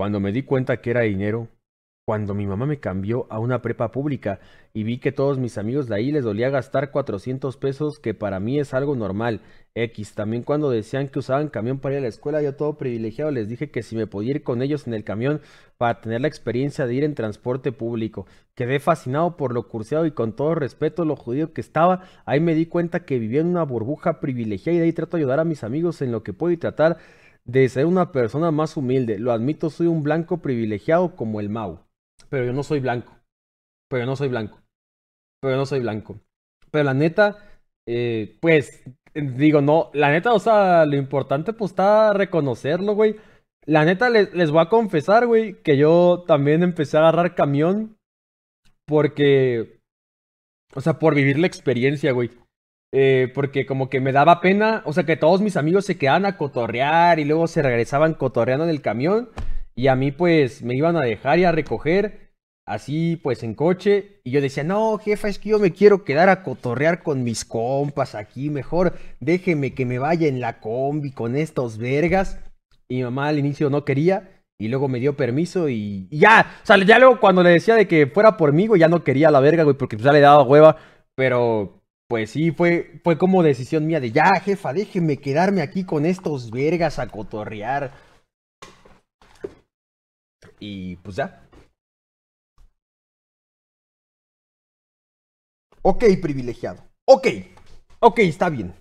Cuando me di cuenta que era dinero, cuando mi mamá me cambió a una prepa pública y vi que todos mis amigos de ahí les dolía gastar 400 pesos, que para mí es algo normal. X, también cuando decían que usaban camión para ir a la escuela, yo todo privilegiado les dije que si me podía ir con ellos en el camión para tener la experiencia de ir en transporte público. Quedé fascinado por lo curseado y con todo respeto lo judío que estaba, ahí me di cuenta que vivía en una burbuja privilegiada y de ahí trato de ayudar a mis amigos en lo que puedo y tratar de ser una persona más humilde. Lo admito, soy un blanco privilegiado como el Mau. Pero yo no soy blanco. Pero yo no soy blanco. Pero yo no soy blanco. Pero la neta, eh, pues, digo, no, la neta, o sea, lo importante pues está reconocerlo, güey. La neta, les, les voy a confesar, güey, que yo también empecé a agarrar camión porque, o sea, por vivir la experiencia, güey. Eh, porque como que me daba pena, o sea, que todos mis amigos se quedaban a cotorrear y luego se regresaban cotorreando en el camión y a mí pues me iban a dejar y a recoger así pues en coche y yo decía, no, jefa, es que yo me quiero quedar a cotorrear con mis compas aquí, mejor déjeme que me vaya en la combi con estos vergas. Y mi mamá al inicio no quería y luego me dio permiso y, ya, o sea, ya luego cuando le decía de que fuera por mí, ya no quería la verga, güey, porque pues ya le daba hueva, pero pues sí, fue, fue como decisión mía de ya, jefa, déjeme quedarme aquí con estos vergas a cotorrear. Y pues ya. Ok, privilegiado. Ok, ok, está bien.